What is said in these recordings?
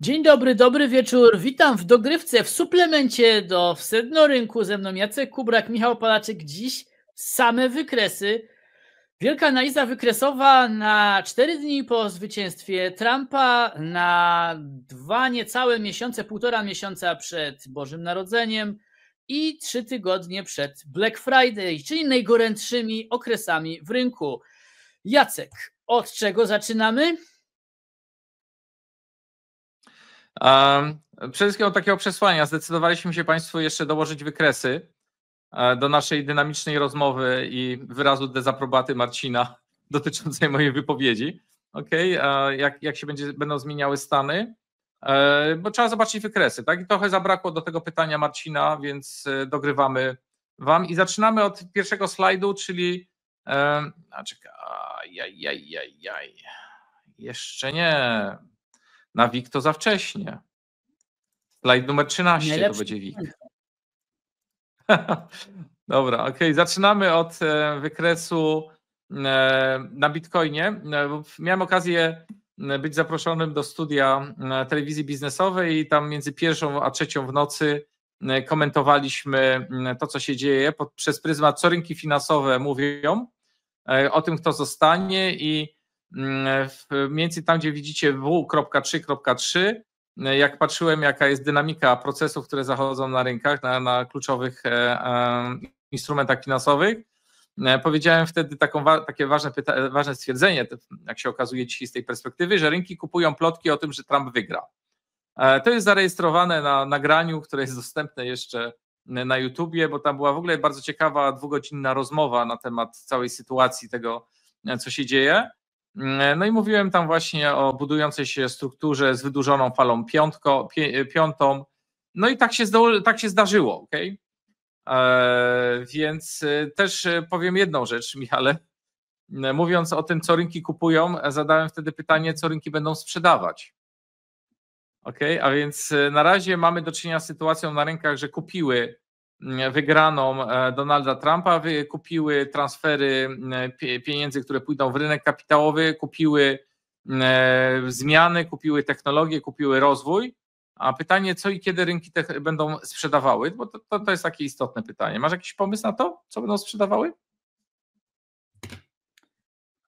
Dzień dobry, dobry wieczór. Witam w dogrywce, w suplemencie do Wsedno Rynku. Ze mną Jacek Kubrak, Michał Palaczyk. Dziś same wykresy. Wielka analiza wykresowa na 4 dni po zwycięstwie Trumpa, na dwa niecałe miesiące, półtora miesiąca przed Bożym Narodzeniem i trzy tygodnie przed Black Friday, czyli najgorętszymi okresami w rynku. Jacek, od czego zaczynamy? Przede wszystkim od takiego przesłania zdecydowaliśmy się Państwu jeszcze dołożyć wykresy e, do naszej dynamicznej rozmowy i wyrazu dezaprobaty Marcina dotyczącej mojej wypowiedzi. Okay, jak, jak się będzie, będą zmieniały stany, e, bo trzeba zobaczyć wykresy, tak? I trochę zabrakło do tego pytania Marcina, więc e, dogrywamy Wam i zaczynamy od pierwszego slajdu, czyli. A czekaj, jaj, jaj, jaj, jaj. Jeszcze nie. Na WIG to za wcześnie. Slajd numer 13 Najlepszy to będzie WIG. Dobra, okej, zaczynamy od e, wykresu e, na Bitcoinie. E, miałem okazję być zaproszonym do studia telewizji biznesowej i tam między pierwszą a trzecią w nocy komentowaliśmy to, co się dzieje pod, przez pryzmat, co rynki finansowe mówią o tym, kto zostanie i mniej więcej tam, gdzie widzicie W.3.3, jak patrzyłem, jaka jest dynamika procesów, które zachodzą na rynkach, na, na kluczowych e, e, instrumentach finansowych, e, powiedziałem wtedy taką, takie ważne, pyta, ważne stwierdzenie, jak się okazuje dzisiaj z tej perspektywy, że rynki kupują plotki o tym, że Trump wygra. To jest zarejestrowane na nagraniu, które jest dostępne jeszcze na YouTubie, bo tam była w ogóle bardzo ciekawa dwugodzinna rozmowa na temat całej sytuacji tego, co się dzieje. E, no i mówiłem tam właśnie o budującej się strukturze z wydłużoną falą piątko, piątą. No i tak się, tak się zdarzyło, ok? E, więc e, też powiem jedną rzecz, Michale. Mówiąc o tym, co rynki kupują, zadałem wtedy pytanie, co rynki będą sprzedawać. Ok, a więc na razie mamy do czynienia z sytuacją na rynkach, że kupiły Mm, wygraną e, Donalda Trumpa kupiły transfery mm, pieniędzy, które pójdą w rynek kapitałowy, kupiły mm, e, zmiany, kupiły technologie, kupiły rozwój. A pytanie, co i kiedy rynki te będą sprzedawały, bo to, to, to jest takie istotne pytanie. Masz jakiś pomysł na to, co będą sprzedawały?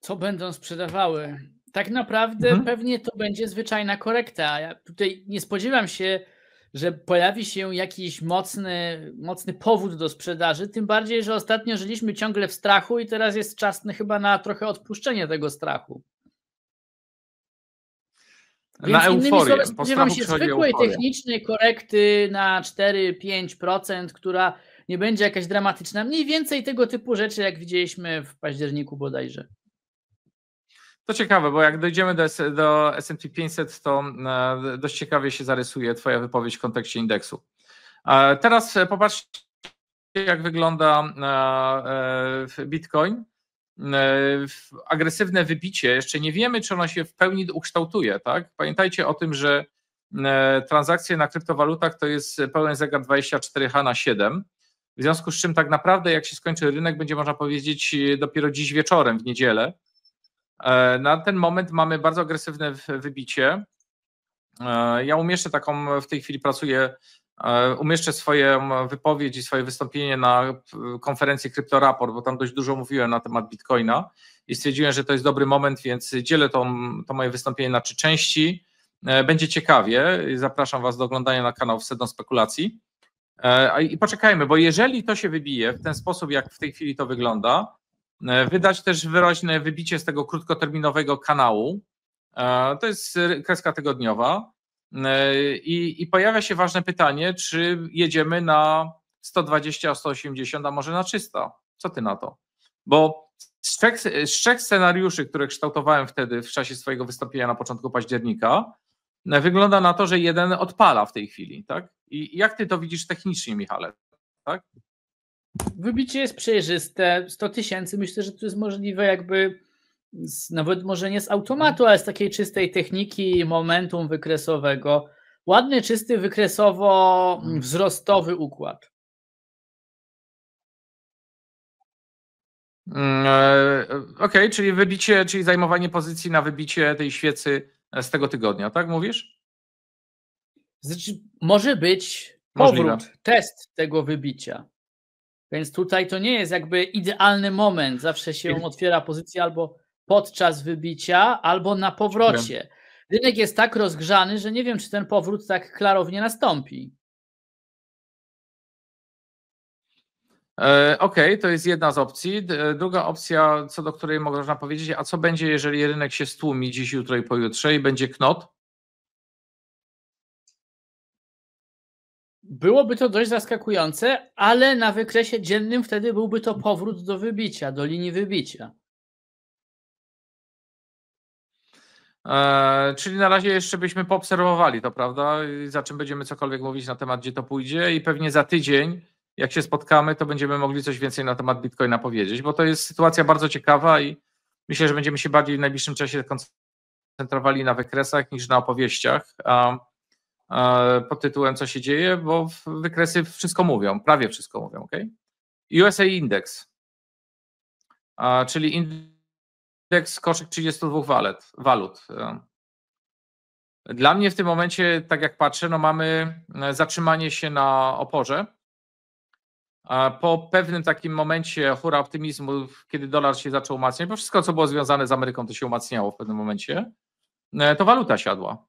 Co będą sprzedawały? Tak naprawdę mhm. pewnie to będzie zwyczajna korekta. Ja tutaj nie spodziewam się że pojawi się jakiś mocny, mocny powód do sprzedaży, tym bardziej, że ostatnio żyliśmy ciągle w strachu i teraz jest czas chyba na trochę odpuszczenie tego strachu. Więc na euforię. Słowy, spodziewam się zwykłej euforię. technicznej korekty na 4-5%, która nie będzie jakaś dramatyczna. Mniej więcej tego typu rzeczy, jak widzieliśmy w październiku bodajże. To ciekawe, bo jak dojdziemy do, do S&P 500, to e, dość ciekawie się zarysuje Twoja wypowiedź w kontekście indeksu. E, teraz popatrzcie, jak wygląda e, Bitcoin. Agresywne wybicie, jeszcze nie wiemy, czy ono się w pełni ukształtuje. Tak? Pamiętajcie o tym, że transakcje na kryptowalutach to jest pełen zegar 24H na 7. W związku z czym tak naprawdę jak się skończy rynek, będzie można powiedzieć dopiero dziś wieczorem w niedzielę, E, na ten moment mamy bardzo agresywne wybicie. E, ja umieszczę taką, w tej chwili pracuję, e, umieszczę swoją wypowiedź i swoje wystąpienie na konferencji Kryptoraport, bo tam dość dużo mówiłem na temat Bitcoina i stwierdziłem, że to jest dobry moment, więc dzielę to, to moje wystąpienie na trzy części. Będzie ciekawie. Zapraszam Was do oglądania na kanał Sedno Spekulacji. I poczekajmy, bo jeżeli to się wybije w ten sposób, jak w tej chwili to wygląda, E, wydać też wyraźne wybicie z tego krótkoterminowego kanału. E, to jest kreska tygodniowa. E, I, I, pojawia się ważne pytanie, czy jedziemy na 120, 180, a może na 300? Co ty na to? Bo z trzech, z trzech scenariuszy, które kształtowałem wtedy w czasie swojego wystąpienia na początku października, wygląda na to, że jeden odpala w tej chwili. Tak? I jak ty to widzisz technicznie, Michale? Tak? Wybicie jest przejrzyste, 100 tysięcy myślę, że to jest możliwe jakby z, nawet może nie z automatu, ale z takiej czystej techniki momentum wykresowego. Ładny, czysty, wykresowo-wzrostowy układ. Mm, e, okej, okay, czyli wybicie, czyli zajmowanie pozycji na wybicie tej świecy z tego tygodnia, tak mówisz? Znaczy, może być powrót, test tego wybicia. Więc tutaj to nie jest jakby idealny moment. Zawsze się otwiera pozycja albo podczas wybicia, albo na powrocie. Rynek jest tak rozgrzany, że nie wiem, czy ten powrót tak klarownie nastąpi. E, okej, okay, to jest jedna z opcji. E, druga opcja, co do której można powiedzieć, a co będzie, jeżeli rynek się stłumi dziś, jutro i pojutrze i będzie knot? Byłoby to dość zaskakujące, ale na wykresie dziennym wtedy byłby to powrót do wybicia, do linii wybicia. E, czyli na razie jeszcze byśmy poobserwowali to, prawda? Za czym będziemy cokolwiek mówić na temat, gdzie to pójdzie, i pewnie za tydzień, jak się spotkamy, to będziemy mogli coś więcej na temat Bitcoina powiedzieć, bo to jest sytuacja bardzo ciekawa i myślę, że będziemy się bardziej w najbliższym czasie koncentrowali na wykresach niż na opowieściach. Um, E, pod tytułem Co się dzieje, bo wykresy wszystko mówią, prawie wszystko mówią. Okay? USA Index, czyli indeks koszyk 32 walut. E, dla mnie w tym momencie, tak jak patrzę, no mamy e, zatrzymanie się na oporze. Po pewnym takim momencie hura optymizmu, kiedy dolar się zaczął umacniać, bo wszystko, co było związane z Ameryką, to się umacniało w pewnym momencie, to waluta siadła.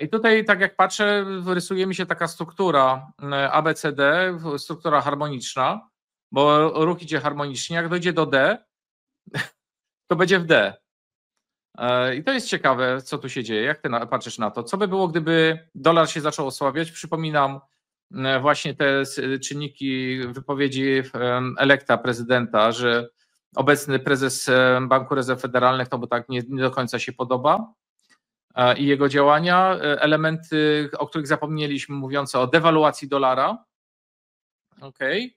I tutaj, tak jak patrzę, rysuje mi się taka struktura e, ABCD, struktura harmoniczna, bo ruch idzie harmonicznie. Jak dojdzie do D, to będzie w D. E, I to jest ciekawe, co tu się dzieje. Jak ty patrzysz na to? Co by było, gdyby dolar się zaczął osłabiać? Przypominam e, właśnie te czynniki wypowiedzi elekta prezydenta, że obecny prezes Banku Rezerw Federalnych to bo tak nie, nie do końca się podoba. E, i jego działania, e, elementy, o których zapomnieliśmy, mówiące o dewaluacji dolara. Okay.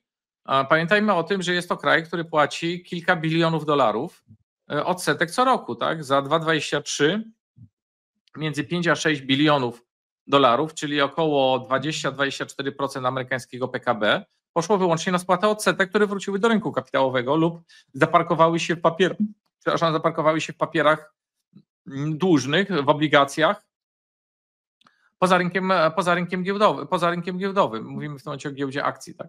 E, pamiętajmy o tym, że jest to kraj, który płaci kilka bilionów dolarów odsetek co roku, tak? Za 2,23 między 5 a 6 bilionów dolarów, czyli około 20-24% amerykańskiego PKB, poszło wyłącznie na spłatę odsetek, które wróciły do rynku kapitałowego lub zaparkowały się w papierach, zaparkowały się w papierach dłużnych w obligacjach poza rynkiem, e, poza rynkiem giełdowym, poza rynkiem giełdowym. Mówimy w tym momencie o giełdzie akcji, tak?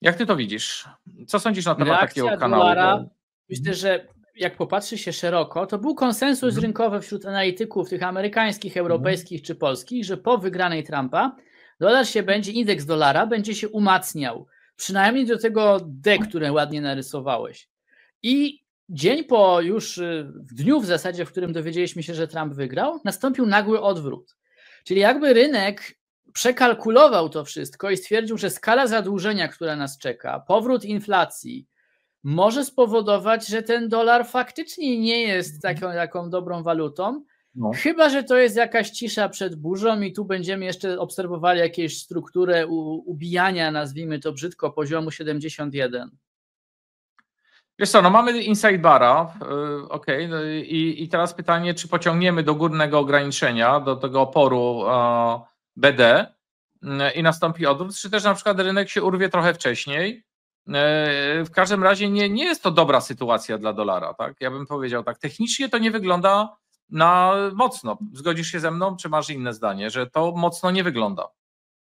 Jak ty to widzisz? Co sądzisz na temat Reakcja takiego kanału? Dolara, bo... Myślę, że jak popatrzy się szeroko, to był konsensus hmm. rynkowy wśród analityków, tych amerykańskich, mhm. europejskich hmm. czy polskich, że po wygranej Trumpa dolar się będzie, indeks dolara będzie się umacniał. Przynajmniej do tego D, które ładnie narysowałeś. I Dzień po już y, w dniu w zasadzie, w którym dowiedzieliśmy się, że Trump wygrał, nastąpił nagły odwrót. Czyli jakby rynek przekalkulował to wszystko i stwierdził, że skala zadłużenia, która nas czeka, powrót inflacji, może spowodować, że ten dolar faktycznie nie jest mhm. taką, taką dobrą walutą. No. Chyba, że to jest jakaś cisza przed burzą i tu będziemy jeszcze obserwowali jakieś strukturę ubijania, nazwijmy to brzydko, poziomu 71. Wiesz co, no mamy inside bara, e, ok, no i, i teraz pytanie, czy pociągniemy do górnego ograniczenia, do tego oporu BD i nastąpi odwrót, czy też na przykład rynek się urwie trochę wcześniej. E, w każdym razie nie, nie jest to dobra sytuacja dla dolara, tak? Ja bym powiedział tak, technicznie to nie wygląda na mocno. Zgodzisz się ze mną, czy masz inne zdanie, że to mocno nie wygląda?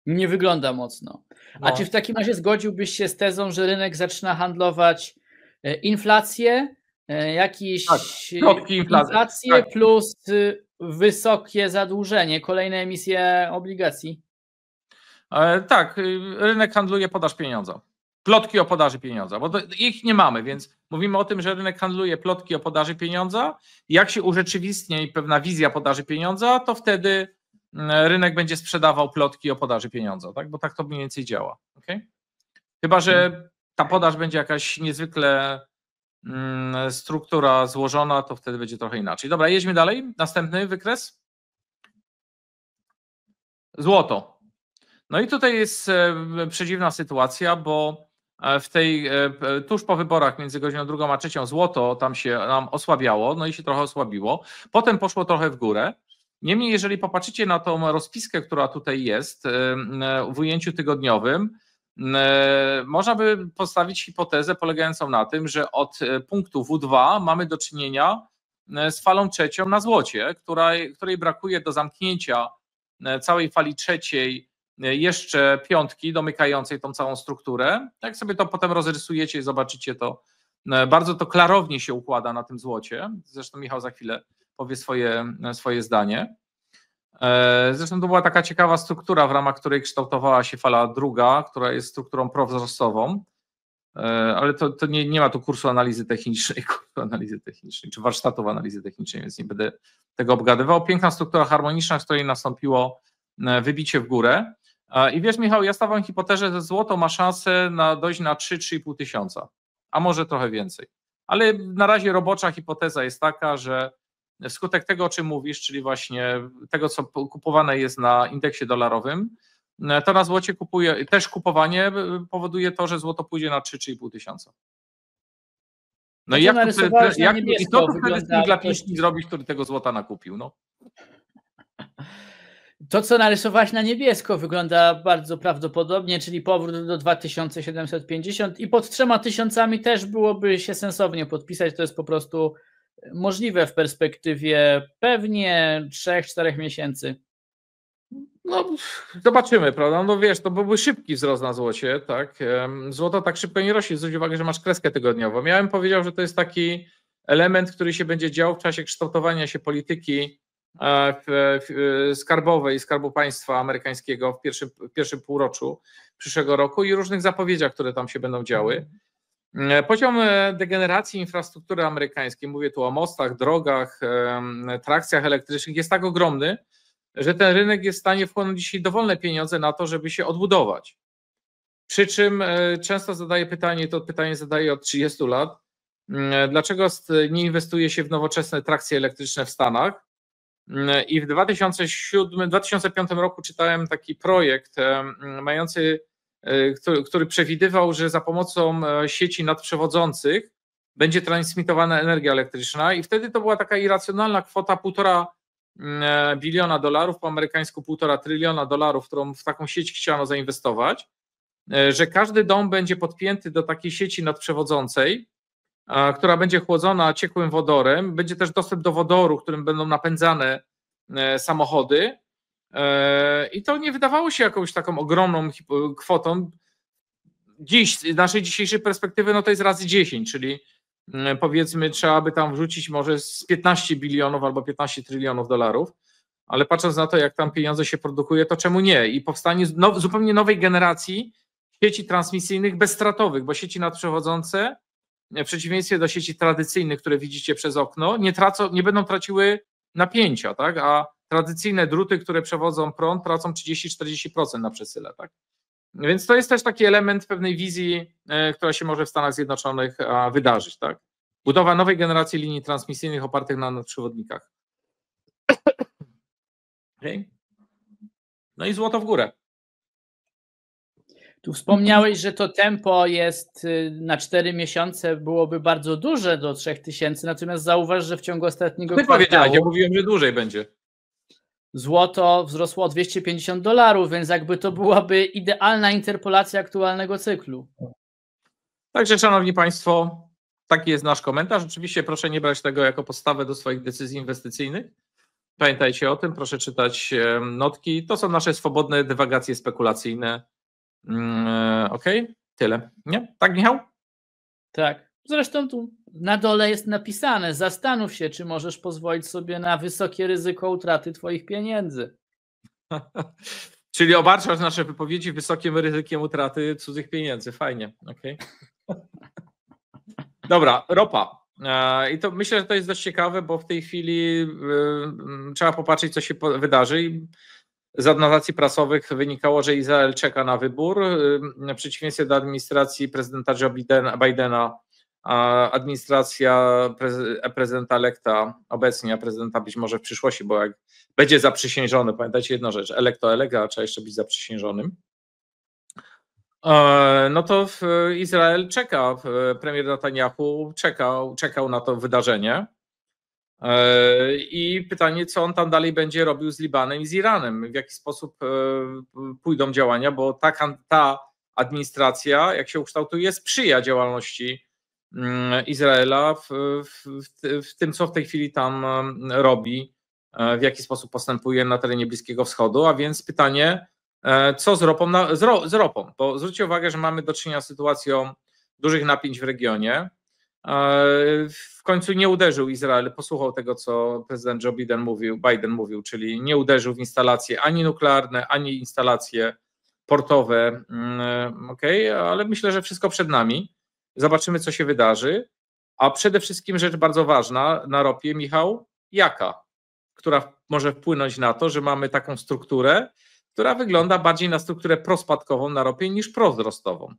Nie wygląda mocno. A no. czy w takim razie zgodziłbyś się z tezą, że rynek zaczyna handlować E, inflację, e, jakieś tak, inflacje inflacji, inflację tak. plus y, wysokie zadłużenie, kolejne emisje obligacji. E, tak, y, rynek handluje podaż pieniądza. Plotki o podaży pieniądza, bo to, ich nie mamy, więc mówimy o tym, że rynek handluje plotki o podaży pieniądza. Jak się urzeczywistnie i pewna wizja podaży pieniądza, to wtedy mm, rynek będzie sprzedawał plotki o podaży pieniądza, tak? bo tak to mniej więcej działa. Okay? Chyba, że hmm ta podaż będzie jakaś niezwykle mm, struktura złożona, to wtedy będzie trochę inaczej. Dobra, jedźmy dalej. Następny wykres. Złoto. No i tutaj jest e, przedziwna sytuacja, bo e, w tej, e, tuż po wyborach między godziną drugą a trzecią złoto tam się nam osłabiało, no i się trochę osłabiło. Potem poszło trochę w górę. Niemniej, jeżeli popatrzycie na tą rozpiskę, która tutaj jest w ujęciu tygodniowym, E, można by postawić hipotezę polegającą na tym, że od e, punktu W2 mamy do czynienia e, z falą trzecią na złocie, której, której brakuje do zamknięcia całej fali trzeciej jeszcze piątki domykającej tą całą strukturę. Jak sobie to potem rozrysujecie i zobaczycie to, bardzo to klarownie się układa na tym złocie. Zresztą Michał za chwilę powie swoje, swoje zdanie. E, zresztą to była taka ciekawa struktura, w ramach której kształtowała się fala druga, która jest strukturą prowzrostową, e, ale to, to nie, nie, ma tu kursu analizy technicznej, kursu analizy technicznej, czy warsztatów analizy technicznej, więc nie będę tego obgadywał. Piękna struktura harmoniczna, z której nastąpiło e, wybicie w górę. I wiesz, Michał, ja stawiam hipotezę, że złoto ma szansę na dojść na 3-3,5 tysiąca, a może trochę więcej. Ale na razie robocza hipoteza jest taka, że wskutek tego, o czym mówisz, czyli właśnie tego, co kupowane jest na indeksie dolarowym, e, to na złocie kupuje, też kupowanie e, powoduje to, że złoto pójdzie na 3-3,5 tysiąca. No i znaczy jak, to, jak i to wtedy dla pieśni zrobić, który tego złota nakupił? No. To, co narysowałeś na niebiesko, wygląda bardzo prawdopodobnie, czyli powrót do 2750 i pod trzema tysiącami też byłoby się sensownie podpisać. To jest po prostu możliwe w perspektywie pewnie 3-4 miesięcy. No, zobaczymy, prawda? No wiesz, to byłby szybki wzrost na złocie, tak? Złoto tak szybko nie rośnie, zwróć uwagę, że masz kreskę tygodniową. Ja bym powiedział, że to jest taki element, który się będzie działał w czasie kształtowania się polityki e, e, skarbowej Skarbu Państwa Amerykańskiego w pierwszym, w pierwszym półroczu przyszłego roku i różnych zapowiedziach, które tam się będą działy. Mhm. E, poziom e, degeneracji infrastruktury amerykańskiej, mówię tu o mostach, drogach, trakcjach elektrycznych, jest tak ogromny, że ten rynek jest w stanie wchłonąć dzisiaj dowolne pieniądze na to, żeby się odbudować. Przy czym e, często zadaję pytanie, to pytanie zadaję od 30 lat, mm, dlaczego nie inwestuje się w nowoczesne trakcje elektryczne w Stanach? Mm, I w 2007, 2005 roku czytałem taki projekt mający E, który, który przewidywał, że za pomocą e, sieci nadprzewodzących będzie transmitowana energia elektryczna i wtedy to była taka irracjonalna kwota półtora mm, e, biliona dolarów, po amerykańsku półtora tryliona dolarów, którą w taką sieć chciano zainwestować, że każdy dom będzie podpięty do takiej sieci nadprzewodzącej, która będzie chłodzona ciekłym wodorem, będzie też dostęp do wodoru, którym będą napędzane samochody E, I to nie wydawało się jakąś taką ogromną kwotą. Dziś, z naszej dzisiejszej perspektywy, no to jest razy 10, czyli mm, powiedzmy, trzeba by tam wrzucić może z 15 bilionów albo 15 trylionów dolarów, ale patrząc na to, jak tam pieniądze się produkuje, to czemu nie? I powstanie now, zupełnie nowej generacji sieci transmisyjnych bezstratowych, bo sieci nadprzewodzące w przeciwieństwie do sieci tradycyjnych, które widzicie przez okno, nie, tracą, nie będą traciły napięcia, tak? A tradycyjne druty, które przewodzą prąd, tracą 30-40% na przesyle. Tak? Więc to jest też taki element pewnej wizji, e, która się może w Stanach Zjednoczonych wydarzyć. Tak? Budowa nowej generacji linii transmisyjnych opartych na nadprzewodnikach. Okay. No i złoto w górę. Tu wspomniałeś, że to tempo jest y, na 4 miesiące byłoby bardzo duże do 3000, natomiast zauważ, że w ciągu ostatniego Ty kwartału... powiedziałeś, ja mówiłem, że dłużej będzie. Złoto wzrosło o 250 dolarów, więc jakby to byłaby idealna interpolacja aktualnego cyklu. Także, szanowni państwo, taki jest nasz komentarz. Oczywiście proszę nie brać tego jako podstawę do swoich decyzji inwestycyjnych. Pamiętajcie o tym, proszę czytać notki. To są nasze swobodne dywagacje spekulacyjne. Mm, e, okej, okay? tyle. Nie? Tak, Michał? Tak. Zresztą tu na dole jest napisane: zastanów się, czy możesz pozwolić sobie na wysokie ryzyko utraty Twoich pieniędzy. Czyli obarczasz nasze wypowiedzi wysokim ryzykiem utraty cudzych pieniędzy. Fajnie, Okay. Dobra, ropa. E, I to myślę, że to jest dość ciekawe, bo w tej chwili e, trzeba popatrzeć, co się wydarzy. I z adnotacji prasowych wynikało, że Izrael czeka na wybór. E, w przeciwieństwie do administracji prezydenta Joe Bidena, administracja prezydenta elekta, obecnie prezydenta być może w przyszłości, bo jak będzie zaprzysiężony, pamiętajcie jedną rzecz, elekt elega, trzeba jeszcze być zaprzysiężonym, e, no to Izrael czeka, premier Netanyahu czekał, czekał na to wydarzenie e, i pytanie, co on tam dalej będzie robił z Libanem i z Iranem, w jaki sposób e, pójdą działania, bo ta, ta administracja, jak się ukształtuje, sprzyja działalności Mm, Izraela w, w, w, tym, co w tej chwili tam mm, robi, e, w jaki sposób postępuje na terenie Bliskiego Wschodu, a więc pytanie, e, co z ropą, na, z, ro, z ropą? bo zwróćcie uwagę, że mamy do czynienia z sytuacją dużych napięć w regionie. E, w końcu nie uderzył Izrael, posłuchał tego, co prezydent Joe Biden mówił, Biden mówił, czyli nie uderzył w instalacje ani nuklearne, ani instalacje portowe, mm, okay? ale myślę, że wszystko przed nami. Zobaczymy, co się wydarzy. A przede wszystkim rzecz bardzo ważna na ropie, Michał, jaka? Która może wpłynąć na to, że mamy taką strukturę, która wygląda bardziej na strukturę prospadkową na ropie niż prowzrostową.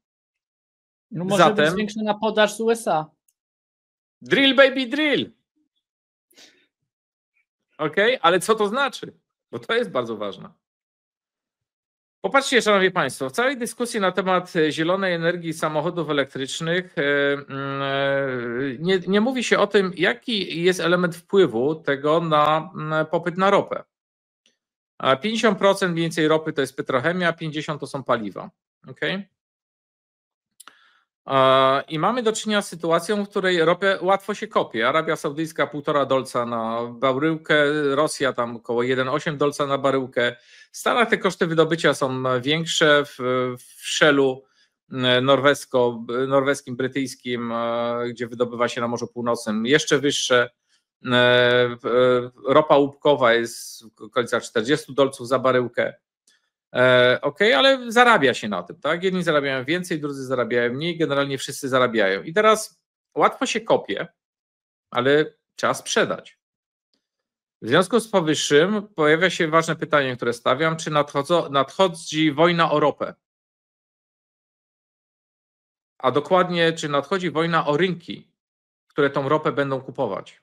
No może Zatem, być na podaż z USA. Drill baby drill. Ok, ale co to znaczy? Bo to jest bardzo ważne. Popatrzcie, Szanowni Państwo, w całej dyskusji na temat e, zielonej energii samochodów elektrycznych e, mm, e, nie, nie, mówi się o tym, jaki jest element wpływu tego na mm, popyt na ropę. 50% więcej ropy to jest petrochemia, 50% to są paliwa. Okay? I mamy do czynienia z sytuacją, w której ropę łatwo się kopie. Arabia Saudyjska 1,5 dolca na baryłkę, Rosja tam około 1,8 dolca na baryłkę. W Stanach te koszty wydobycia są większe, w, w szelu e, norweskim, brytyjskim, e, gdzie wydobywa się na Morzu Północnym, jeszcze wyższe. E, ropa łupkowa jest w okolicach 40 dolców za baryłkę. E, ok, ale zarabia się na tym, tak? Jedni zarabiają więcej, drudzy zarabiają mniej, generalnie wszyscy zarabiają. I teraz łatwo się kopie, ale trzeba sprzedać. W związku z powyższym pojawia się ważne pytanie, które stawiam: czy nadchodzi wojna o ropę? A dokładnie, czy nadchodzi wojna o rynki, które tą ropę będą kupować?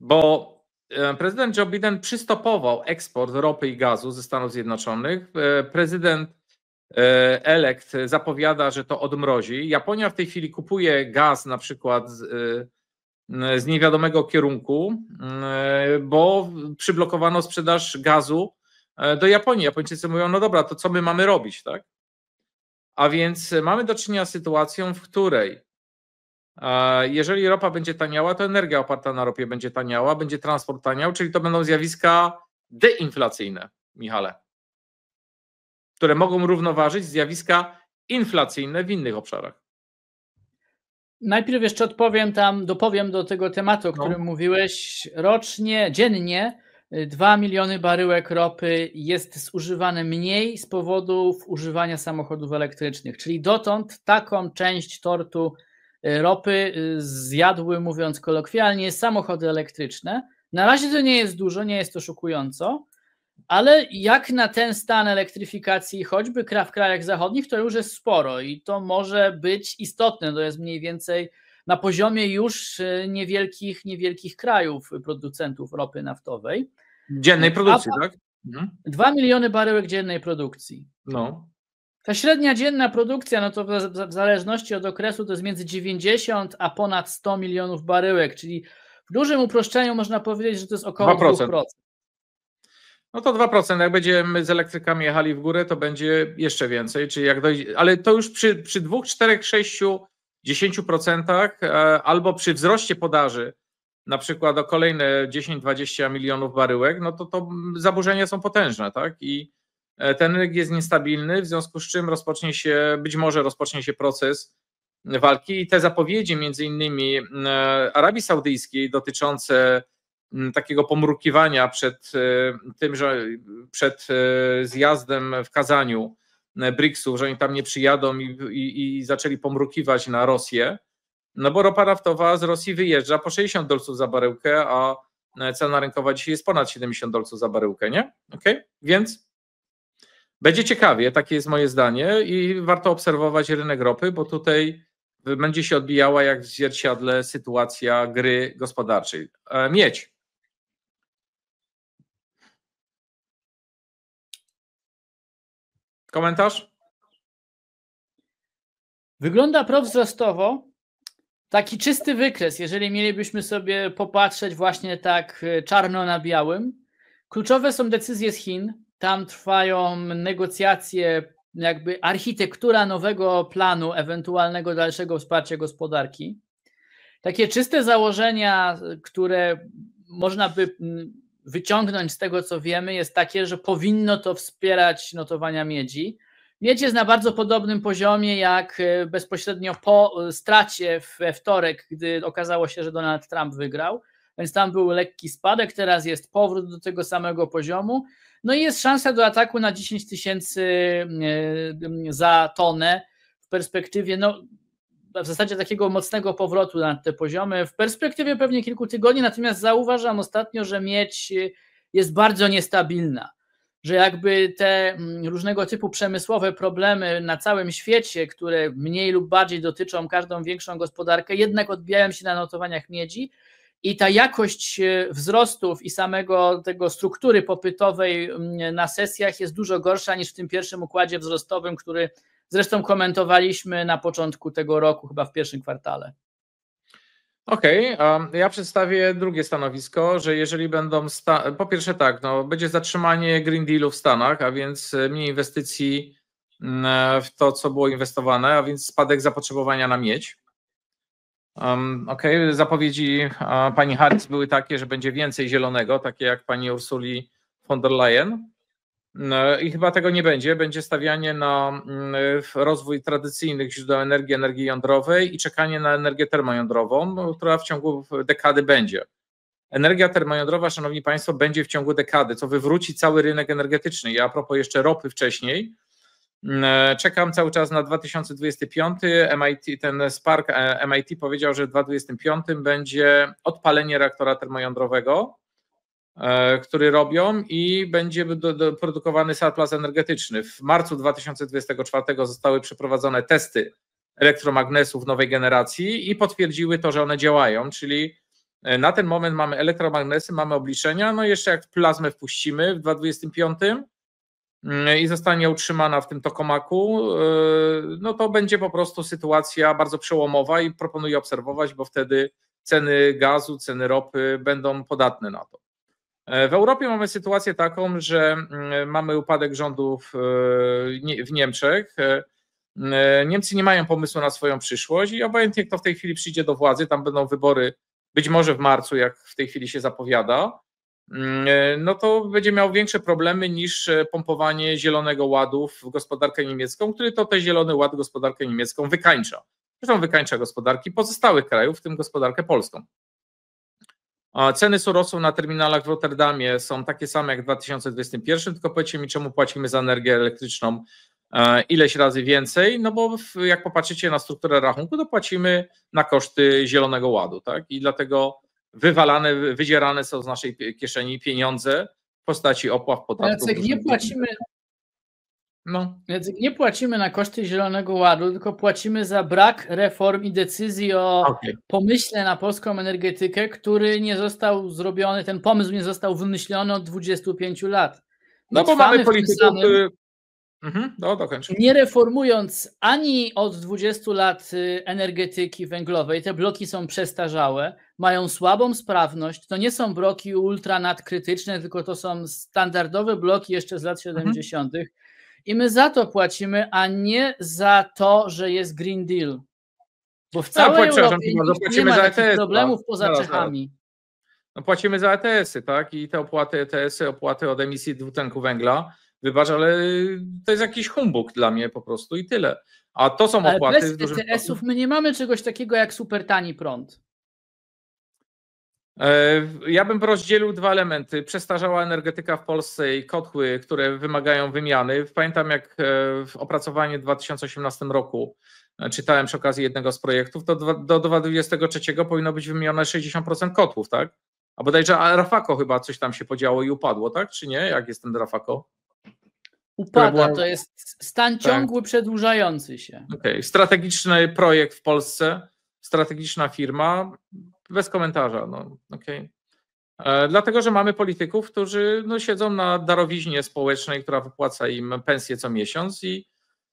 Bo E, prezydent Joe Biden przystopował eksport ropy i gazu ze Stanów Zjednoczonych. E, prezydent e, elekt zapowiada, że to odmrozi. Japonia w tej chwili kupuje gaz na przykład z, z niewiadomego kierunku, bo przyblokowano sprzedaż gazu do Japonii. Japończycy mówią, no dobra, to co my mamy robić, tak? A więc mamy do czynienia z sytuacją, w której jeżeli ropa będzie taniała, to energia oparta na ropie będzie taniała, będzie transport taniał, czyli to będą zjawiska deinflacyjne, Michale, które mogą równoważyć zjawiska inflacyjne w innych obszarach. Najpierw jeszcze odpowiem tam, dopowiem do tego tematu, o no. którym no. mówiłeś. Rocznie, dziennie 2 y, miliony baryłek ropy jest zużywane mniej z powodów używania samochodów elektrycznych, czyli dotąd taką część tortu E, ropy e, zjadły, mówiąc kolokwialnie, samochody elektryczne. Na razie to nie jest dużo, nie jest to szokująco, ale jak na ten stan elektryfikacji, choćby w krajach zachodnich, to już jest sporo i to może być istotne. To jest mniej więcej na poziomie już e, niewielkich, niewielkich krajów producentów ropy naftowej. Dziennej produkcji, A, tak? Mhm. 2 miliony baryłek dziennej produkcji. No. Ta średnia dzienna produkcja, no to w zależności od okresu to jest między 90 a ponad 100 milionów baryłek, czyli w dużym uproszczeniu można powiedzieć, że to jest około 2%. 2%. No to 2%. Jak będziemy z elektrykami jechali w górę, to będzie jeszcze więcej, czyli jak dojdzie, ale to już przy, przy 2, 4, 6, 10% albo przy wzroście podaży na przykład o kolejne 10-20 milionów baryłek, no to to zaburzenia są potężne, tak? I E, ten rynek jest niestabilny, w związku z czym rozpocznie się, być może rozpocznie się proces walki i te zapowiedzi między innymi e, Arabii Saudyjskiej dotyczące takiego pomrukiwania przed e, tym, że przed zjazdem w Kazaniu BRICS-ów, że oni tam nie przyjadą i, i, i zaczęli pomrukiwać na Rosję, no bo ropa naftowa z Rosji wyjeżdża po 60 dolców za baryłkę, a cena rynkowa dzisiaj jest ponad 70 dolców za baryłkę, nie? Okay? Więc będzie ciekawie, takie jest moje zdanie, i warto obserwować rynek ropy, bo tutaj będzie się odbijała jak w zwierciadle sytuacja gry gospodarczej. E, Mieć. Komentarz? Wygląda pro wzrostowo. Taki czysty wykres, jeżeli mielibyśmy sobie popatrzeć właśnie tak e, czarno na białym. Kluczowe są decyzje z Chin, tam trwają negocjacje, jakby architektura nowego planu ewentualnego dalszego wsparcia gospodarki. Takie czyste założenia, które można by mm, wyciągnąć z tego, co wiemy, jest takie, że powinno to wspierać notowania miedzi. Miedź jest na bardzo podobnym poziomie jak y, bezpośrednio po y, stracie we wtorek, gdy okazało się, że Donald Trump wygrał więc tam był lekki spadek, teraz jest powrót do tego samego poziomu. No i jest szansa do ataku na 10 tysięcy e, za tonę w perspektywie, no w zasadzie takiego mocnego powrotu na te poziomy, w perspektywie pewnie kilku tygodni, natomiast zauważam ostatnio, że miedź e, jest bardzo niestabilna, że jakby te mm, różnego typu przemysłowe problemy na całym świecie, które mniej lub bardziej dotyczą każdą większą gospodarkę, jednak odbijają się na notowaniach miedzi, i ta jakość e, wzrostów i samego tego struktury popytowej na sesjach jest dużo gorsza niż w tym pierwszym układzie wzrostowym, który zresztą komentowaliśmy na początku tego roku, chyba w pierwszym kwartale. Okej, okay, ja przedstawię drugie stanowisko, że jeżeli będą, sta- po pierwsze tak, no, będzie zatrzymanie Green Dealu w Stanach, a więc e, mniej inwestycji e, w to, co było inwestowane, a więc spadek zapotrzebowania na miedź. Okej, okay. zapowiedzi pani Harris były takie, że będzie więcej zielonego, takie jak pani Ursuli von der Leyen. No I chyba tego nie będzie. Będzie stawianie na mm, rozwój tradycyjnych źródeł energii, energii jądrowej i czekanie na energię termojądrową, no, która w ciągu dekady będzie. Energia termojądrowa, szanowni państwo, będzie w ciągu dekady, co wywróci cały rynek energetyczny. Ja a propos jeszcze ropy wcześniej, E, czekam cały czas na 2025. MIT, ten Spark e, MIT powiedział, że w 2025 będzie odpalenie reaktora termojądrowego, e, który robią i będzie produkowany surplus energetyczny. W marcu 2024 zostały przeprowadzone testy elektromagnesów nowej generacji i potwierdziły to, że one działają, czyli na ten moment mamy elektromagnesy, mamy obliczenia, no jeszcze jak plazmę wpuścimy w 2025 i zostanie utrzymana w tym tokomaku, yy, no to będzie po prostu sytuacja bardzo przełomowa i proponuję obserwować, bo wtedy ceny gazu, ceny ropy będą podatne na to. Yy, w Europie mamy sytuację taką, że yy, mamy upadek rządów w Niemczech. Niemcy nie mają pomysłu na swoją przyszłość i obojętnie kto w tej chwili przyjdzie do władzy, tam będą wybory być może w marcu, jak w tej chwili się zapowiada. Mm, e, no to będzie miał większe problemy niż e, pompowanie zielonego ładu w gospodarkę niemiecką, który to ten zielony ład gospodarkę niemiecką wykańcza. Zresztą wykańcza gospodarki pozostałych krajów, w tym gospodarkę polską. Ceny surowców na terminalach w Rotterdamie są takie same jak w 2021, tylko powiedzcie mi, czemu płacimy za energię elektryczną e, ileś razy więcej, no bo jak popatrzycie na strukturę rachunku, to płacimy na koszty zielonego ładu, tak? I dlatego wywalane, wydzierane są z naszej kieszeni pieniądze w postaci opłat podatków. Jacek, nie płacimy, no. Jacek, nie płacimy na koszty Zielonego Ładu, tylko płacimy za brak reform i decyzji o okay. pomyśle na polską energetykę, który nie został zrobiony, ten pomysł nie został wymyślony od 25 lat. No bo mamy polityków, y, Mhm. no, dokończę. Nie reformując ani od 20 lat y, energetyki węglowej, te bloki są przestarzałe, mają słabą sprawność. To nie są bloki ultra nadkrytyczne, tylko to są standardowe bloki jeszcze z lat 70. Mhm. I my za to płacimy, a nie za to, że jest Green Deal. Bo w tak, całej no, Europie bardzo, nie ma takich e problemów tak. poza no, Czechami. No, płacimy za ETS-y, tak? I te opłaty ETS-y, opłaty od emisji dwutlenku węgla wybacz, ale to jest jakiś humbug dla mnie po prostu i tyle. A to są ale opłaty. Bez ETS-ów my nie mamy czegoś takiego jak super tani prąd. E, ja bym rozdzielił dwa elementy. Przestarzała energetyka w Polsce i kotły, które wymagają wymiany. Pamiętam, jak e, w opracowaniu w 2018 roku e, czytałem przy okazji jednego z projektów, to do 2023 powinno być wymienione 60% kotłów, tak? A bodajże Rafako chyba coś tam się podziało i upadło, tak? Czy nie? Jak jest ten Rafako? Upada, była... to jest stan tak. ciągły, przedłużający się. Okej, okay. strategiczny projekt w Polsce, strategiczna firma, bez komentarza. No, okay. E, dlatego, że mamy polityków, którzy no, siedzą na darowiźnie społecznej, która wypłaca im pensję co miesiąc i,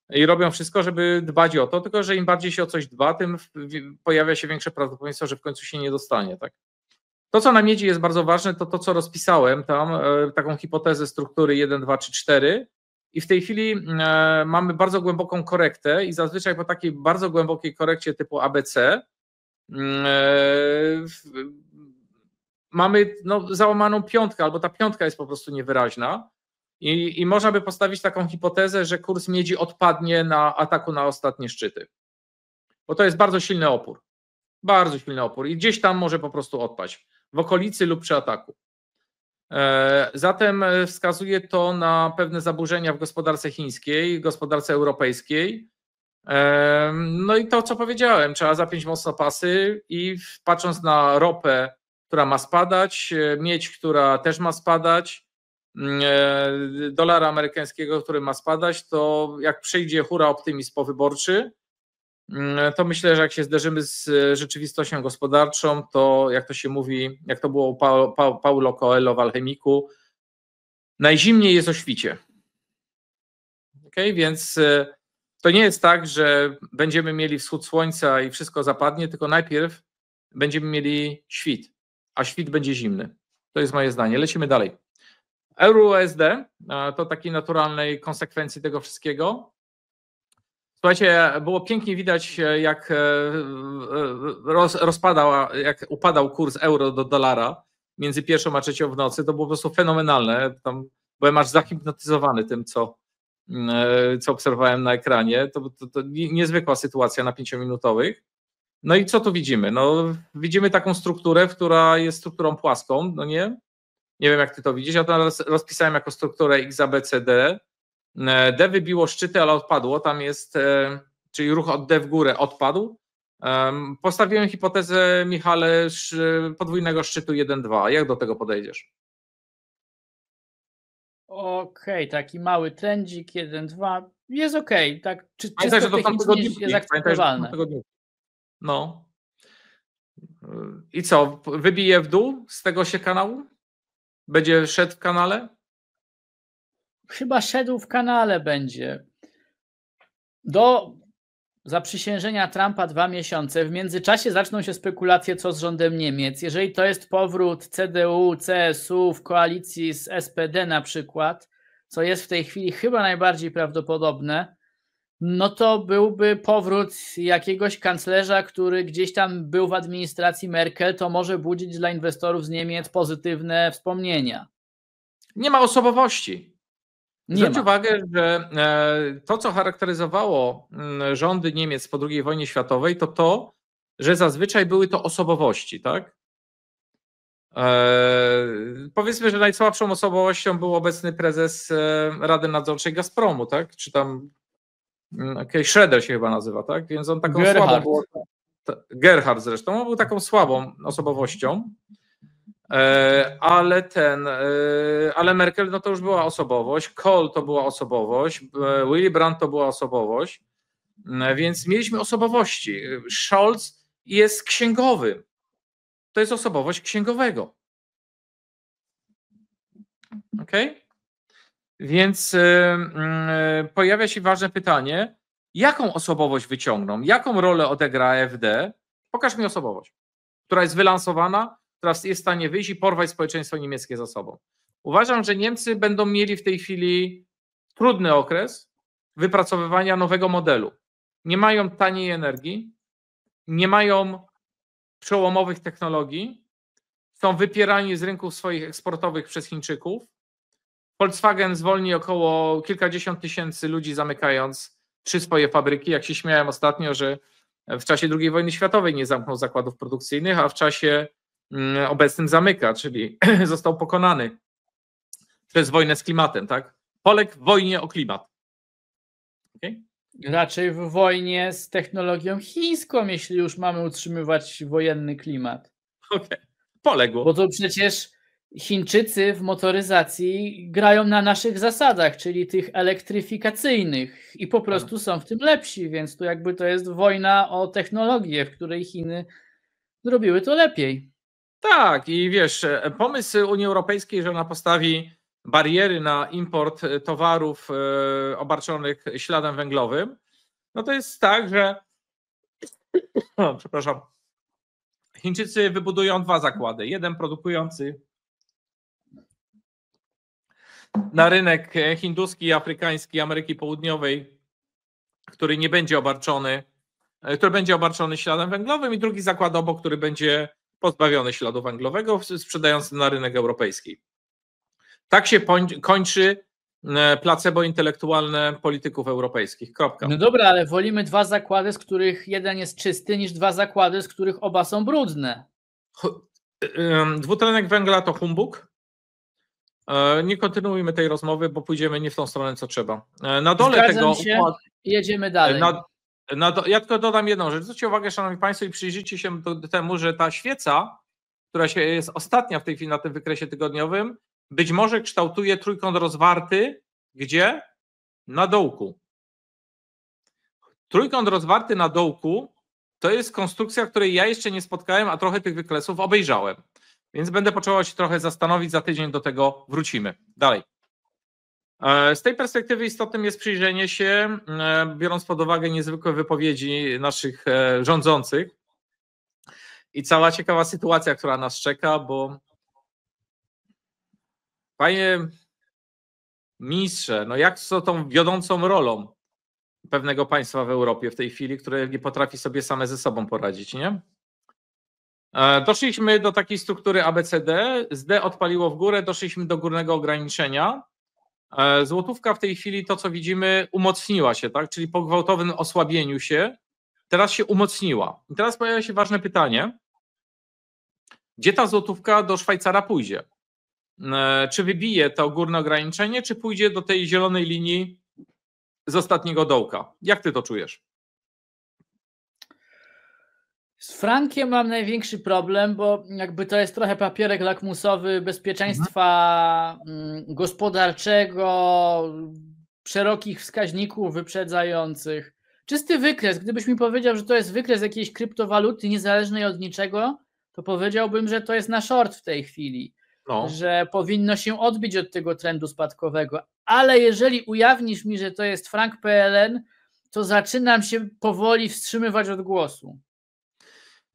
i robią wszystko, żeby dbać o to, tylko że im bardziej się o coś dba, tym pojawia się większe prawdopodobieństwo, że w końcu się nie dostanie. Tak? To, co na miedzi jest bardzo ważne, to to, co rozpisałem tam, e, taką hipotezę struktury 1, 2 czy 4, i w tej chwili mm, e, mamy bardzo głęboką korektę, i zazwyczaj po takiej bardzo głębokiej korekcie typu ABC mm, e, mamy no, załamaną piątkę, albo ta piątka jest po prostu niewyraźna. I, I można by postawić taką hipotezę, że kurs miedzi odpadnie na ataku na ostatnie szczyty. Bo to jest bardzo silny opór. Bardzo silny opór. I gdzieś tam może po prostu odpaść. W okolicy lub przy ataku. E, zatem e, wskazuje to na pewne zaburzenia w gospodarce chińskiej, gospodarce europejskiej. E, no i to, co powiedziałem, trzeba zapiąć mocno pasy i patrząc na ropę, która ma spadać, miedź, która też ma spadać, mm, dolara amerykańskiego, który ma spadać, to jak przyjdzie hura optymizm powyborczy, Mm, to myślę, że jak się zderzymy z e, rzeczywistością gospodarczą, to jak to się mówi, jak to było Paulo, pa, Paulo Coelho w Alchemiku, najzimniej jest o świcie. Okay? Więc e, to nie jest tak, że będziemy mieli wschód słońca i wszystko zapadnie, tylko najpierw będziemy mieli świt, a świt będzie zimny. To jest moje zdanie. Lecimy dalej. EURUSD to takiej naturalnej konsekwencji tego wszystkiego. Słuchajcie, było pięknie widać, e, jak e, e, roz, jak upadał kurs euro do dolara między pierwszą a trzecią w nocy. To było po prostu fenomenalne. Tam byłem aż zahipnotyzowany tym, co, mm, co obserwowałem na ekranie. To, to, to niezwykła sytuacja na pięciominutowych. No i co tu widzimy? No, widzimy taką strukturę, która jest strukturą płaską, no nie? Nie wiem, jak ty to widzisz. Ja to rozpisałem jako strukturę XABCD E, D wybiło szczyty, ale odpadło. Tam jest, e, czyli ruch od D w górę odpadł. E, postawiłem hipotezę, Michale, podwójnego szczytu 1-2. Jak do tego podejdziesz? Okej, okay, taki mały trendzik 1-2. Jest okej, okay, tak. Czy, Pamiętaj, że to tam jest akceptowalne. no. I co? Wybije w dół z tego się kanału? Będzie szedł w kanale? chyba szedł w kanale będzie. Do zaprzysiężenia Trumpa dwa miesiące. W międzyczasie zaczną się spekulacje, co z rządem Niemiec. Jeżeli to jest powrót CDU, CSU w koalicji z SPD na przykład, co jest w tej chwili chyba najbardziej prawdopodobne, no to byłby powrót jakiegoś kanclerza, który gdzieś tam był w administracji Merkel, to może budzić dla inwestorów z Niemiec pozytywne wspomnienia. Nie ma osobowości. Nie Zwróć ma. uwagę, że e, to, co charakteryzowało mm, rządy Niemiec po II wojnie światowej, to to, że zazwyczaj były to osobowości, tak? Eee, powiedzmy, że najsłabszą osobowością był obecny prezes e, Rady Nadzorczej Gazpromu, tak? Czy tam okay, mm, Schroeder się chyba nazywa, tak? Więc on taką Gerhard. słabą. Gerhard zresztą, on był taką słabą osobowością. E, ale ten, e, ale Merkel no to już była osobowość, Kohl to była osobowość, e, Willy Brandt to była osobowość, więc mieliśmy osobowości. Scholz jest księgowym. To jest osobowość księgowego. Ok? Więc pojawia się ważne pytanie, jaką osobowość wyciągną, jaką rolę odegra AfD? Pokaż mi osobowość, która jest wylansowana, która jest w stanie wyjść i porwać społeczeństwo niemieckie za sobą. Uważam, że Niemcy będą mieli w tej chwili trudny okres wypracowywania nowego modelu. Nie mają taniej energii, nie mają przełomowych technologii, są wypierani z rynków swoich eksportowych przez Chińczyków. Volkswagen zwolni około kilkadziesiąt tysięcy ludzi, zamykając trzy swoje fabryki. Jak się śmiałem ostatnio, że w czasie II wojny światowej nie zamknął zakładów produkcyjnych, a w czasie Mm, obecnym zamyka, czyli został pokonany przez wojnę z klimatem, tak? Polek w wojnie o klimat. Okay? Raczej w wojnie z technologią chińską, jeśli już mamy utrzymywać wojenny klimat. Okej, okay. poległo. Bo to przecież Chińczycy w motoryzacji grają na naszych zasadach, czyli tych elektryfikacyjnych i po prostu są w tym lepsi, więc tu jakby to jest wojna o technologię, w której Chiny zrobiły to lepiej. Tak, i wiesz, e, pomysł Unii Europejskiej, że ona postawi bariery na import e, towarów e, obarczonych śladem węglowym, no to jest tak, że przepraszam, Chińczycy wybudują dwa zakłady. Jeden produkujący na rynek hinduski, afrykański, Ameryki Południowej, który nie będzie obarczony, który będzie obarczony śladem węglowym i drugi zakład obok, który będzie pozbawiony śladu węglowego, sprzedając na rynek europejski. Tak się kończy e, placebo intelektualne polityków europejskich. Kropka. No dobra, ale wolimy dwa zakłady, z których jeden jest czysty, niż dwa zakłady, z których oba są brudne. Dwutlenek węgla to humbug. E, nie kontynuujmy tej rozmowy, bo pójdziemy nie w tą stronę, co trzeba. E, na dole Zgadzam tego. jedziemy dalej. Na, no to, ja tylko dodam jedną rzecz. Zwróćcie uwagę, szanowni państwo, i przyjrzyjcie się temu, że ta świeca, która się jest ostatnia w tej chwili na tym wykresie tygodniowym, być może kształtuje trójkąt rozwarty, gdzie? Na dołku. Trójkąt rozwarty na dołku to jest konstrukcja, której ja jeszcze nie spotkałem, a trochę tych wykresów obejrzałem. Więc będę potrzebował się trochę zastanowić, za tydzień do tego wrócimy. Dalej. E, z tej perspektywy istotnym jest przyjrzenie się, e, biorąc pod uwagę niezwykłe wypowiedzi naszych e, rządzących i cała ciekawa sytuacja, która nas czeka, bo panie ministrze, no jak z tą wiodącą rolą pewnego państwa w Europie w tej chwili, które nie potrafi sobie same ze sobą poradzić, nie? Doszliśmy do takiej struktury ABCD, z D odpaliło w górę, doszliśmy do górnego ograniczenia, E, złotówka w tej chwili, to co widzimy, umocniła się, tak? czyli po gwałtownym osłabieniu się, teraz się umocniła. I teraz pojawia się ważne pytanie, gdzie ta złotówka do Szwajcara pójdzie? E, czy wybije to górne ograniczenie, czy pójdzie do tej zielonej linii z ostatniego dołka? Jak ty to czujesz? Z Frankiem mam największy problem, bo jakby to jest trochę papierek lakmusowy bezpieczeństwa mhm. gospodarczego, szerokich wskaźników wyprzedzających. Czysty wykres. Gdybyś mi powiedział, że to jest wykres jakiejś kryptowaluty niezależnej od niczego, to powiedziałbym, że to jest na short w tej chwili. No. Że powinno się odbić od tego trendu spadkowego. Ale jeżeli ujawnisz mi, że to jest frank PLN, to zaczynam się powoli wstrzymywać od głosu.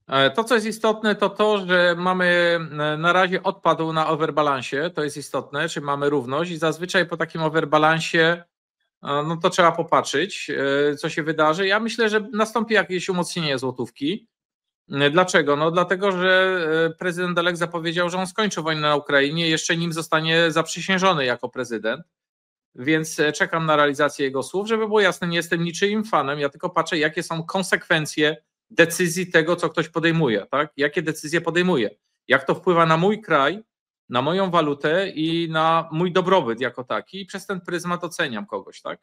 E, to, co jest istotne, to to, że mamy e, na razie odpadł na overbalansie, to jest istotne, czy mamy równość i zazwyczaj po takim overbalansie e, no to trzeba popatrzeć, co się wydarzy. Ja myślę, że nastąpi jakieś umocnienie złotówki. Dlaczego? No dlatego, że prezydent Dalek zapowiedział, że on skończy wojnę na Ukrainie jeszcze nim zostanie zaprzysiężony jako prezydent, więc czekam na realizację jego słów. Żeby było jasne, nie jestem niczyim fanem, ja tylko patrzę, jakie są konsekwencje decyzji tego, co ktoś podejmuje, tak? Jakie decyzje podejmuje, jak to wpływa na mój kraj, na moją walutę i na mój dobrobyt jako taki, i przez ten pryzmat oceniam kogoś, tak?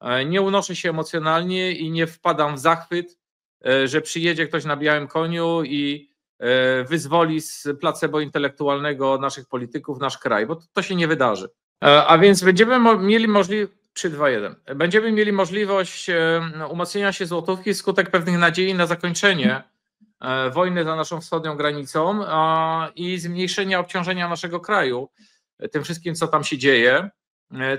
E, nie unoszę się emocjonalnie i nie wpadam w zachwyt, e, że przyjedzie ktoś na białym koniu i e, wyzwoli z placebo intelektualnego naszych polityków nasz kraj, bo to się nie wydarzy. A więc będziemy mieli możliwość, 3, 2, 1. Będziemy mieli możliwość e, no, umocnienia się złotówki wskutek pewnych nadziei na zakończenie e, wojny za naszą wschodnią granicą i zmniejszenia obciążenia naszego kraju e, tym wszystkim, co tam się dzieje,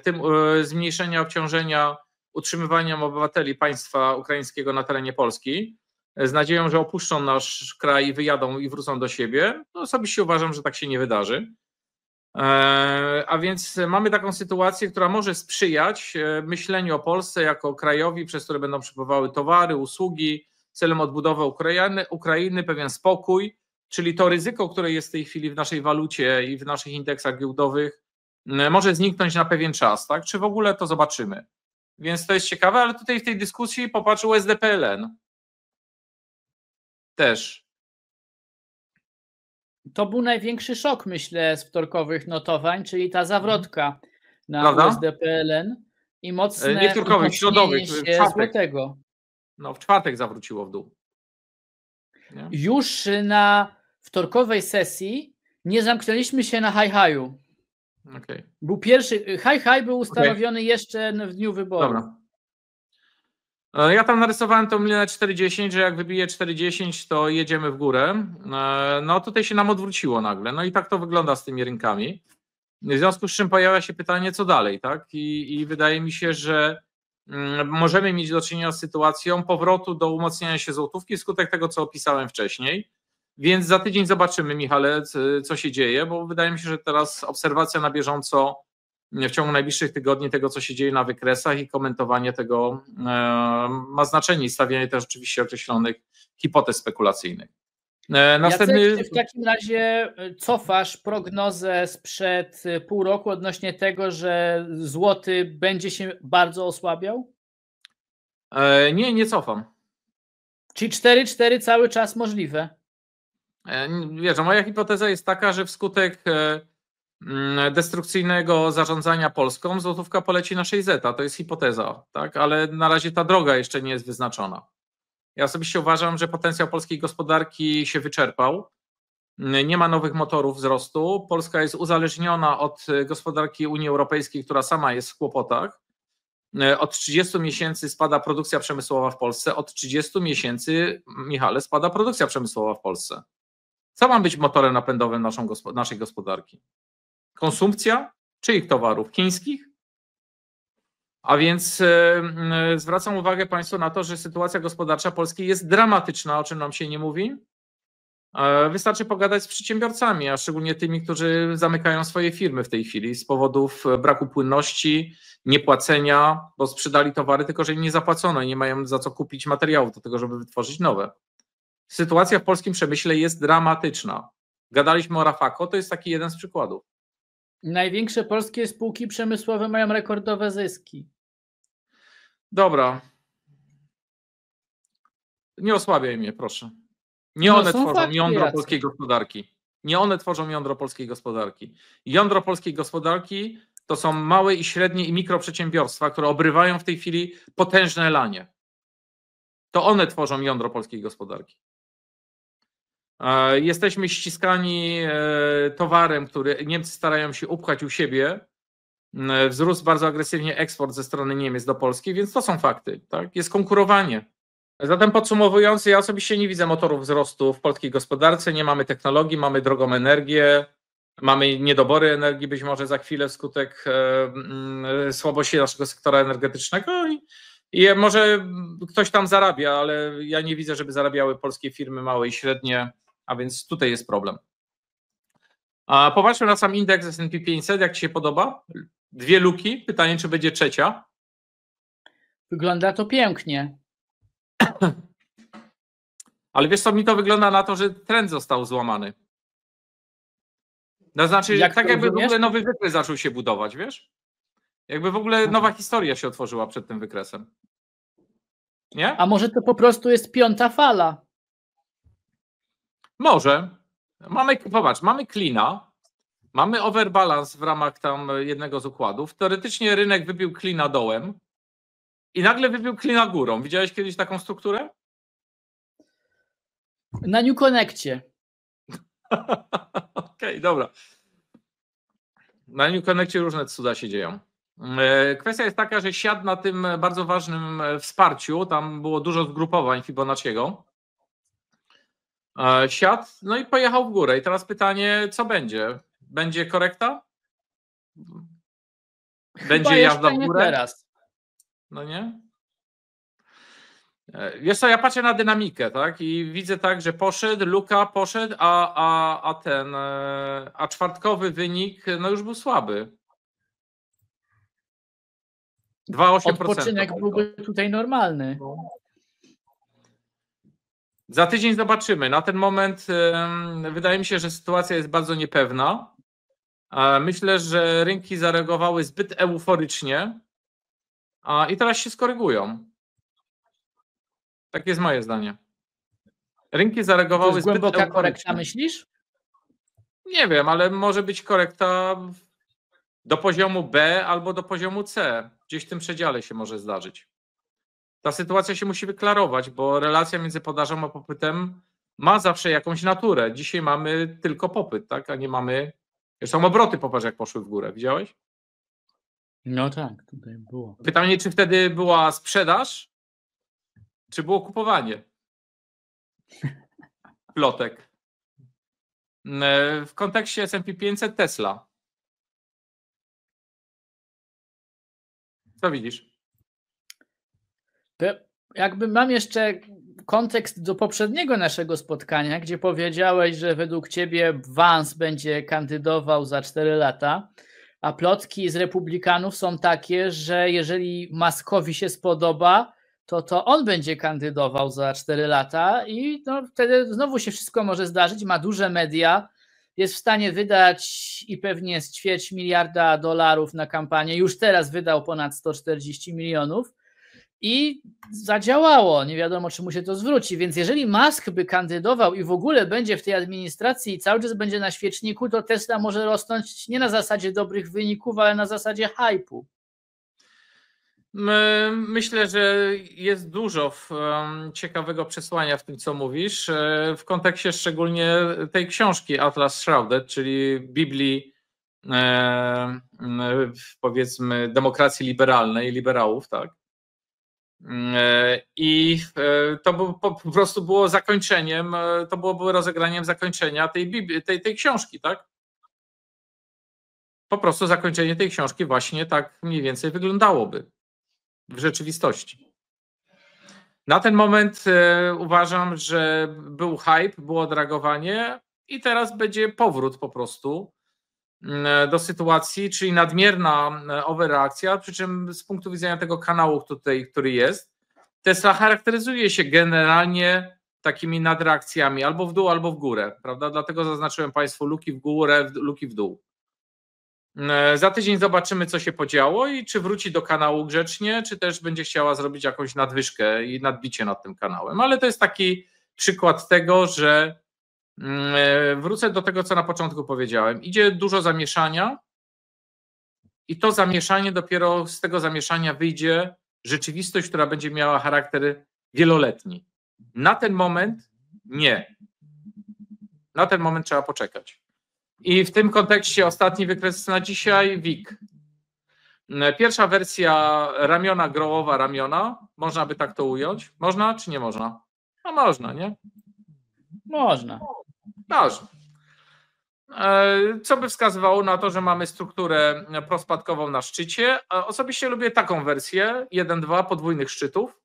tym zmniejszenia obciążenia utrzymywaniem obywateli państwa ukraińskiego na terenie Polski z nadzieją, że opuszczą nasz kraj, wyjadą i wrócą do siebie. No, osobiście uważam, że tak się nie wydarzy. E, a więc mamy taką sytuację, która może sprzyjać e, myśleniu o Polsce jako krajowi, przez które będą przepływały towary, usługi, celem odbudowy Ukrainy, Ukrainy, pewien spokój, czyli to ryzyko, które jest w tej chwili w naszej walucie i w naszych indeksach giełdowych, może zniknąć na pewien czas, tak? Czy w ogóle to zobaczymy? Więc to jest ciekawe, ale tutaj w tej dyskusji popatrzył SDPLN. Też to był największy szok, myślę, z wtorkowych notowań, czyli ta zawrotka na Prawda? USDPLN i mocne Nie wtorkowych, środowych, w czwartek. No, w czwartek zawróciło w dół. Nie? Już na wtorkowej sesji nie zamknęliśmy się na high-high'u. Okay. Był pierwszy, high-high był ustanowiony okay. jeszcze w dniu wyborów. Dobra. E, ja tam narysowałem tą linię na 4,10, że jak wybije 4,10, to jedziemy w górę. E, no tutaj się nam odwróciło nagle. No i tak to wygląda z tymi rynkami. W związku z czym pojawia się pytanie, co dalej, tak? I, i wydaje mi się, że mm, możemy mieć do czynienia z sytuacją powrotu do umocnienia się złotówki wskutek tego, co opisałem wcześniej. Więc za tydzień zobaczymy, Michale, co się dzieje, bo wydaje mi się, że teraz obserwacja na bieżąco w ciągu najbliższych tygodni tego, co się dzieje na wykresach i komentowanie tego e, ma znaczenie i stawianie też oczywiście określonych hipotez spekulacyjnych. E, następny... Jacek, czy w takim razie e, cofasz prognozę sprzed pół roku odnośnie tego, że złoty będzie się bardzo osłabiał? Nie, nie cofam. Czyli 4-4 cały czas możliwe? Wiesz, moja hipoteza jest taka, że wskutek Mm, destrukcyjnego zarządzania Polską złotówka poleci na 6Z, to jest hipoteza, tak? ale na razie ta droga jeszcze nie jest wyznaczona. Ja osobiście uważam, że potencjał polskiej gospodarki się wyczerpał. Mm, nie ma nowych motorów wzrostu. Polska jest uzależniona od e, gospodarki Unii Europejskiej, która sama jest w kłopotach. E, od 30 miesięcy spada produkcja przemysłowa w Polsce. Od 30 miesięcy, Michale, spada produkcja przemysłowa w Polsce. Co ma być motorem napędowym naszą, naszej gospodarki? Konsumpcja czyich towarów? Chińskich? A więc e, zwracam uwagę Państwu na to, że sytuacja gospodarcza Polski jest dramatyczna, o czym nam się nie mówi. E, wystarczy pogadać z przedsiębiorcami, a szczególnie tymi, którzy zamykają swoje firmy w tej chwili z powodów e, braku płynności, niepłacenia, bo sprzedali towary, tylko że nie zapłacono i nie mają za co kupić materiałów do tego, żeby wytworzyć nowe. Sytuacja w polskim przemyśle jest dramatyczna. Gadaliśmy o Rafako, to jest taki jeden z przykładów. Największe polskie spółki przemysłowe mają rekordowe zyski. Dobra. Nie osłabiaj mnie, proszę. Nie no one tworzą jądro polskiej gospodarki. Nie one tworzą jądro polskiej gospodarki. Jądro polskiej gospodarki to są małe i średnie i mikroprzedsiębiorstwa, które obrywają w tej chwili potężne lanie. To one tworzą jądro polskiej gospodarki. Jesteśmy ściskani e, towarem, który Niemcy starają się upchać u siebie. Mm, e, wzrósł bardzo agresywnie eksport ze strony Niemiec do Polski, więc to są fakty. Tak? Jest konkurowanie. Zatem podsumowując, ja osobiście nie widzę motorów wzrostu w polskiej gospodarce. Nie mamy technologii, mamy drogą energię, mamy niedobory energii być może za chwilę wskutek e, mm, słabości naszego sektora energetycznego. I może ktoś tam zarabia, ale ja nie widzę, żeby zarabiały polskie firmy małe i średnie. A więc tutaj jest problem. A popatrzmy na sam indeks S&P 500, jak Ci się podoba? Dwie luki, pytanie, czy będzie trzecia? Wygląda to pięknie. Ale wiesz co, mi to wygląda na to, że trend został złamany. To znaczy, Jak tak jakby rozumiesz? w ogóle nowy wykres zaczął się budować, wiesz? Jakby w ogóle nowa historia się otworzyła przed tym wykresem. Nie? A może to po prostu jest piąta fala? Może. Mamy, popatrz, mamy klina, mamy overbalance w ramach tam jednego z układów. Teoretycznie rynek wybił klina dołem i nagle wybił klina górą. Widziałeś kiedyś taką strukturę? Na New Connectie. Okej, okay, dobra. Na New Connectie różne cuda się dzieją. E, kwestia jest taka, że siadł na tym bardzo ważnym e, wsparciu. Tam było dużo zgrupowań Fibonacciego. E, siadł, no i pojechał w górę. I teraz pytanie, co będzie? Będzie korekta? Będzie Chyba jazda w górę? teraz. No nie? E, wiesz co, ja patrzę na dynamikę, tak? I widzę tak, że poszedł, Luka poszedł, a, a, a ten, e, a czwartkowy wynik, no już był słaby. 2,8%. Odpoczynek byłby tutaj normalny. No. Za tydzień zobaczymy. Na ten moment wydaje mi się, że sytuacja jest bardzo niepewna. Myślę, że rynki zareagowały zbyt euforycznie i teraz się skorygują. Tak jest moje zdanie. Rynki zareagowały zbyt jest głęboka euforycznie. korekta, myślisz? Nie wiem, ale może być korekta do poziomu B albo do poziomu C. Gdzieś w tym przedziale się może zdarzyć ta sytuacja się musi wyklarować, bo relacja między podażą a popytem ma zawsze jakąś naturę. Dzisiaj mamy tylko popyt, tak, a nie mamy. Zresztą obroty popatrz, jak poszły w górę, widziałeś? No tak, tutaj było. Pytanie, czy wtedy była sprzedaż, czy było kupowanie plotek. E, w kontekście S&P 500 Tesla. Co widzisz? Jakby mam jeszcze kontekst do poprzedniego naszego spotkania, gdzie powiedziałeś, że według ciebie Vance będzie kandydował za 4 lata, a plotki z Republikanów są takie, że jeżeli Maskowi się spodoba, to to on będzie kandydował za 4 lata i no, wtedy znowu się wszystko może zdarzyć. Ma duże media, jest w stanie wydać i pewnie z ćwierć miliarda dolarów na kampanię. Już teraz wydał ponad 140 milionów i zadziałało. Nie wiadomo, czy mu się to zwróci. Więc jeżeli Musk by kandydował i w ogóle będzie w tej administracji i cały czas będzie na świeczniku, to Tesla może rosnąć nie na zasadzie dobrych wyników, ale na zasadzie hypu. myślę, że jest dużo ciekawego przesłania w tym, co mówisz, e, w kontekście szczególnie tej książki Atlas Shrouded, czyli Biblii e, powiedzmy demokracji liberalnej, liberałów, tak? E, I e, to po prostu było zakończeniem, e, to było rozegraniem zakończenia tej, tej, tej książki, tak? Po prostu zakończenie tej książki właśnie tak mniej więcej wyglądałoby w rzeczywistości. Na ten moment uważam, że był hype, było dragowanie i teraz będzie powrót po prostu E, do sytuacji, czyli nadmierna e, overreakcja, przy czym z punktu widzenia tego kanału, tutaj, który jest, Tesla charakteryzuje się generalnie takimi nadreakcjami albo w dół, albo w górę, prawda? Dlatego zaznaczyłem Państwu luki w górę, luki w dół. E, za tydzień zobaczymy, co się podziało i czy wróci do kanału grzecznie, czy też będzie chciała zrobić jakąś nadwyżkę i nadbicie nad tym kanałem. Ale to jest taki przykład tego, że Mm, e, wrócę do tego, co na początku powiedziałem. Idzie dużo zamieszania, i to zamieszanie dopiero z tego zamieszania wyjdzie rzeczywistość, która będzie miała charakter wieloletni. Na ten moment nie. Na ten moment trzeba poczekać. I w tym kontekście ostatni wykres na dzisiaj WIG. Mm, e, pierwsza wersja ramiona, grołowa ramiona, można by tak to ująć? Można czy nie można? No można, nie? Można. Dobrze. E, co by wskazywało na to, że mamy strukturę prospadkową na szczycie. Osobiście lubię taką wersję 1-2 podwójnych szczytów.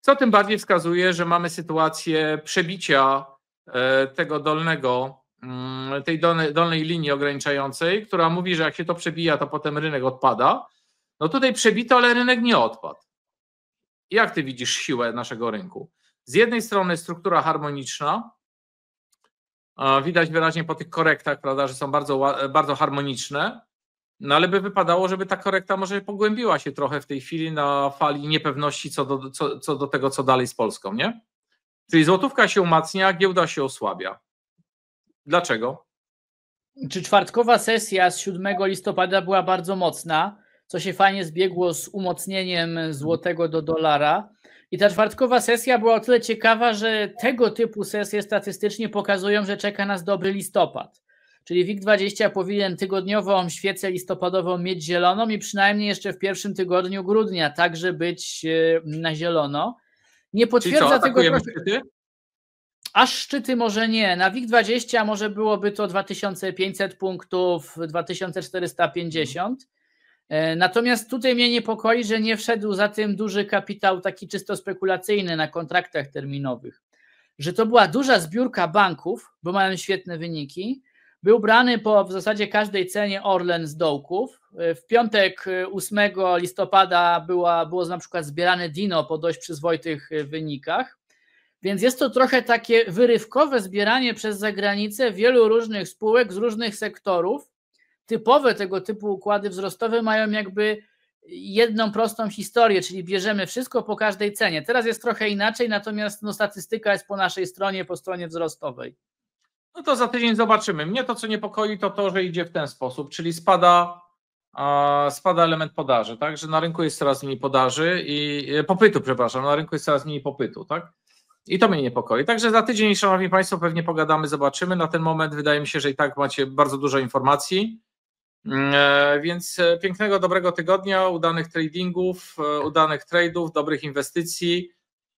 Co tym bardziej wskazuje, że mamy sytuację przebicia e, tego dolnego, mm, tej dolnej, dolnej linii ograniczającej, która mówi, że jak się to przebija, to potem rynek odpada. No tutaj przebito, ale rynek nie odpadł. Jak ty widzisz siłę naszego rynku? Z jednej strony struktura harmoniczna, Widać wyraźnie po tych korektach, prawda, że są bardzo, bardzo harmoniczne. No ale by wypadało, żeby ta korekta może pogłębiła się trochę w tej chwili na fali niepewności co do, co, co do tego, co dalej z Polską, nie? Czyli złotówka się umacnia, giełda się osłabia. Dlaczego? Czy czwartkowa sesja z 7 listopada była bardzo mocna, co się fajnie zbiegło z umocnieniem złotego do dolara? I ta czwartkowa sesja była o tyle ciekawa, że tego typu sesje statystycznie pokazują, że czeka nas dobry listopad. Czyli WIG20 powinien tygodniową świecę listopadową mieć zieloną i przynajmniej jeszcze w pierwszym tygodniu grudnia także być e, na zielono. Nie potwierdza co, tego. Szczyty? Aż szczyty może nie. Na WIG20 może byłoby to 2500 punktów, 2450. E, natomiast tutaj mnie niepokoi, że nie wszedł za tym duży kapitał taki czysto spekulacyjny na kontraktach terminowych. Że to była duża zbiórka banków, bo mają świetne wyniki. Był brany po w zasadzie każdej cenie Orlen z dołków. E, w piątek 8 e, listopada była, było na przykład zbierane Dino po dość przyzwoitych wynikach. Więc jest to trochę takie wyrywkowe zbieranie przez zagranicę wielu różnych spółek z różnych sektorów typowe tego typu układy wzrostowe mają jakby jedną prostą historię, czyli bierzemy wszystko po każdej cenie. Teraz jest trochę inaczej, natomiast no, statystyka jest po naszej stronie, po stronie wzrostowej. No to za tydzień zobaczymy. Mnie to, co niepokoi, to to, że idzie w ten sposób, czyli spada, spada element podaży, tak? Że na rynku jest coraz mniej podaży i e, popytu, przepraszam, na rynku jest coraz mniej popytu, tak? I to mnie niepokoi. Także za tydzień, szanowni Państwo, pewnie pogadamy, zobaczymy. Na ten moment wydaje mi się, że i tak macie bardzo dużo informacji. Mm, e, więc e, pięknego, dobrego tygodnia, udanych tradingów, e, udanych tradeów, dobrych inwestycji.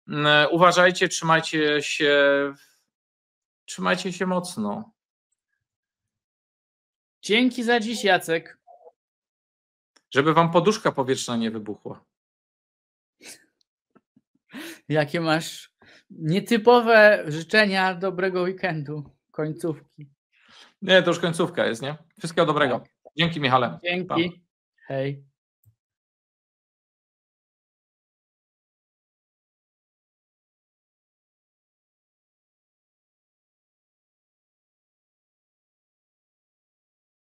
Mm, uważajcie, trzymajcie się, trzymajcie się mocno. Dzięki za dziś, Jacek. Żeby wam poduszka powietrzna nie wybuchła. Jakie masz nietypowe życzenia dobrego weekendu, końcówki. Nie, to już końcówka jest, nie? Wszystkiego dobrego. Tak. Dzięki Michale. Dzięki. Pa. Hej.